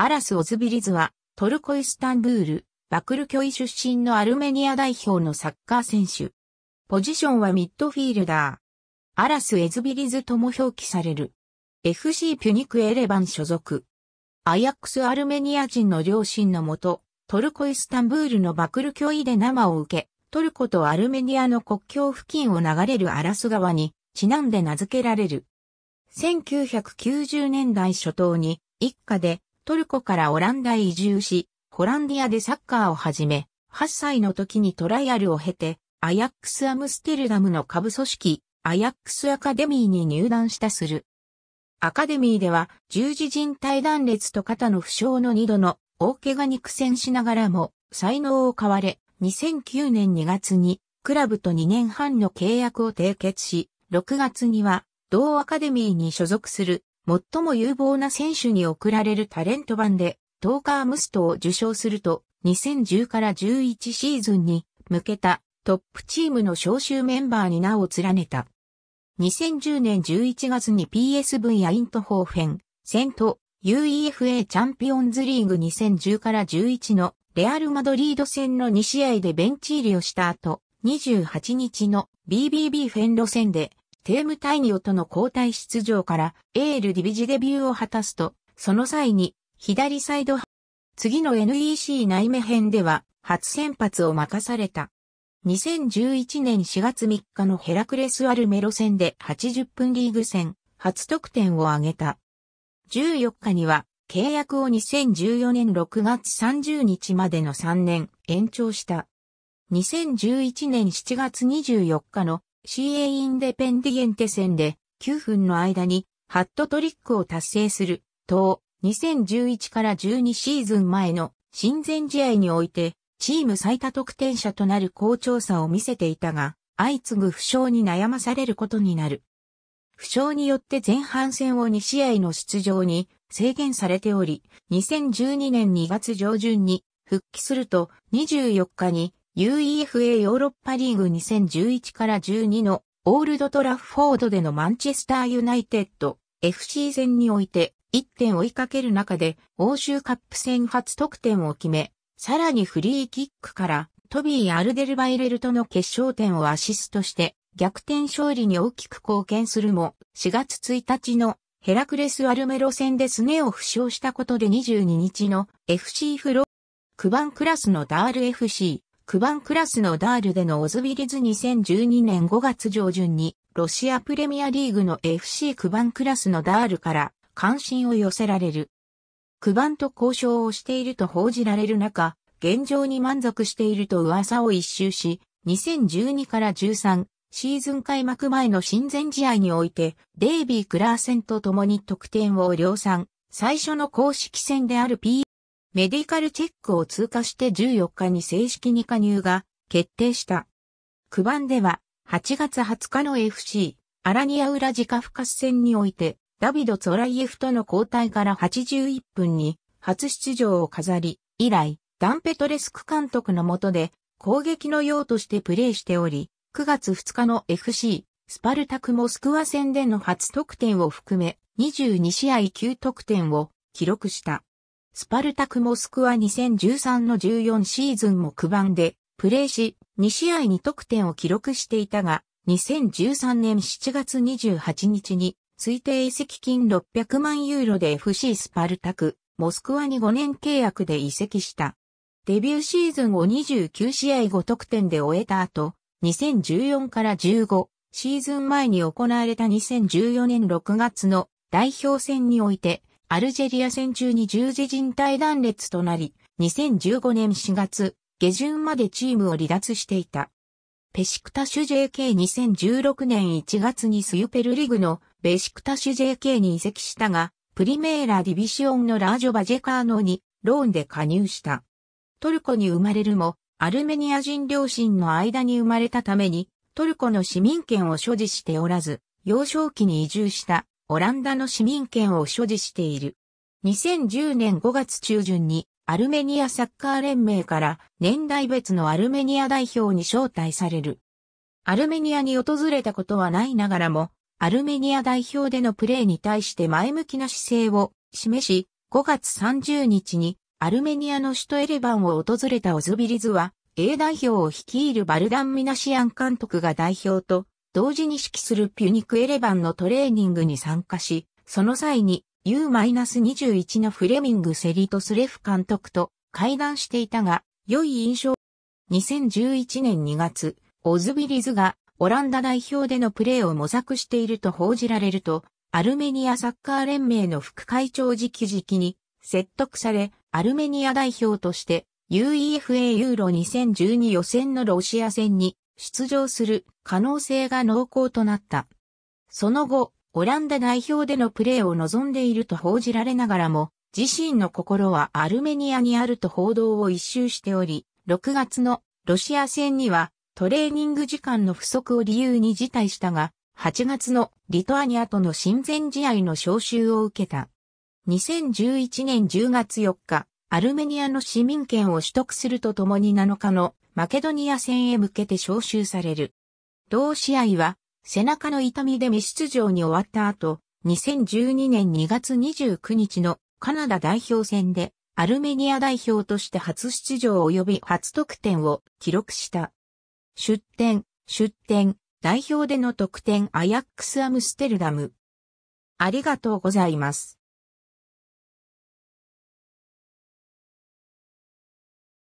アラス・オズビリズは、トルコ・イスタンブール、バクルキョイ出身のアルメニア代表のサッカー選手。ポジションはミッドフィールダー。アラス・エズビリズとも表記される。FC ピュニク・エレバン所属。アヤックス・アルメニア人の両親のもと、トルコ・イスタンブールのバクルキョイで生を受け、トルコとアルメニアの国境付近を流れるアラス川に、ちなんで名付けられる。1990年代初頭に、一家でトルコからオランダへ移住し、ホランディアでサッカーを始め、8歳の時にトライアルを経て、アヤックスアムステルダムの下部組織、アヤックスアカデミーに入団したする。アカデミーでは十字靭帯断裂と肩の負傷の2度の大怪我に苦戦しながらも才能を買われ2009年2月にクラブと2年半の契約を締結し6月には同アカデミーに所属する最も有望な選手に贈られるタレント版で、トーカームストを受賞すると、2010から11シーズンに向けたトップチームの招集メンバーに名を連ねた。2010年11月に PSV やイントホーフェン、セント、UEFA チャンピオンズリーグ2010から11のレアル・マドリード戦の2試合でベンチ入りをした後、28日の BBB フェン路線でテームタイニオとの交代出場からエールディビジデビューを果たすと、その際に左サイド次の NEC 内目編では初先発を任された。2011年4月3日のヘラクレスアルメロ戦で80分リーグ戦初得点を挙げた。14日には契約を2014年6月30日までの3年延長した。2011年7月24日の CA インデペンディエンテ戦で9分の間にハットトリックを達成する、等、2011から12シーズン前の親善試合において、チーム最多得点者となる好調さを見せていたが、相次ぐ負傷に悩まされることになる。負傷によって前半戦を2試合の出場に制限されており、2012年2月上旬に復帰すると24日に UEFA ヨーロッパリーグ2011から12のオールドトラフフォードでのマンチェスターユナイテッド FC 戦において1点追いかける中で欧州カップ戦初得点を決め、さらにフリーキックからトビー・アルデルバイレルとの決勝点をアシストして逆転勝利に大きく貢献するも4月1日のヘラクレス・アルメロ戦でスネを負傷したことで22日の FC フロークバンクラスのダール FC 九番クラスのダールでのオズビリズ2012年5月上旬に、ロシアプレミアリーグの f c 九番クラスのダールから関心を寄せられる。九番と交渉をしていると報じられる中、現状に満足していると噂を一周し、2012から13シーズン開幕前の親善試合において、デイビー・クラーセンと共に得点を量産、最初の公式戦である p メディカルチェックを通過して14日に正式に加入が決定した。区番では8月20日の FC アラニアウラジカフカス戦においてダビド・ゾライエフとの交代から81分に初出場を飾り、以来ダンペトレスク監督の下で攻撃の用としてプレーしており、9月2日の FC スパルタクモスクワ戦での初得点を含め22試合9得点を記録した。スパルタクモスクワ2013の14シーズンも9番でプレーし、2試合に得点を記録していたが、2013年7月28日に推定移籍金600万ユーロで FC スパルタク、モスクワに5年契約で移籍した。デビューシーズンを29試合5得点で終えた後、2014から15シーズン前に行われた2014年6月の代表戦においてアルジェリア戦中に十字人体断裂となり、2015年4月、下旬までチームを離脱していた。ペシクタシュ JK2016 年1月にスユペルリグのベシクタシュ JK に移籍したが、プリメーラディビシオンのラージョバジェカーノにローンで加入した。トルコに生まれるも、アルメニア人両親の間に生まれたために、トルコの市民権を所持しておらず、幼少期に移住したオランダの市民権を所持している。2010年5月中旬にアルメニアサッカー連盟から年代別のアルメニア代表に招待される。アルメニアに訪れたことはないながらも、アルメニア代表でのプレーに対して前向きな姿勢を示し、5月30日にアルメニアの首都エレバンを訪れたオズビリズは、A 代表を率いるバルダン・ミナシアン監督が代表と同時に指揮するピュニクエレバンのトレーニングに参加し、その際に U-21 のフレミング・セリトスレフ監督と会談していたが、良い印象。2011年2月、オズビリズがオランダ代表でのプレーを模索していると報じられると、アルメニアサッカー連盟の副会長直々に説得され、アルメニア代表として UEFA ユーロ2012予選のロシア戦に出場する可能性が濃厚となった。その後、オランダ代表でのプレーを望んでいると報じられながらも、自身の心はアルメニアにあると報道を一周しており、6月のロシア戦にはトレーニング時間の不足を理由に辞退したが、8月のリトアニアとの親善試合の招集を受けた。2011年10月4日、アルメニアの市民権を取得するとともに7日のマケドニア戦へ向けて招集される。同試合は、背中の痛みで未出場に終わった後、2012年2月29日のカナダ代表戦で、アルメニア代表として初出場及び初得点を記録した。出展、出展、代表での得点アヤックスアムステルダム。ありがとうございます。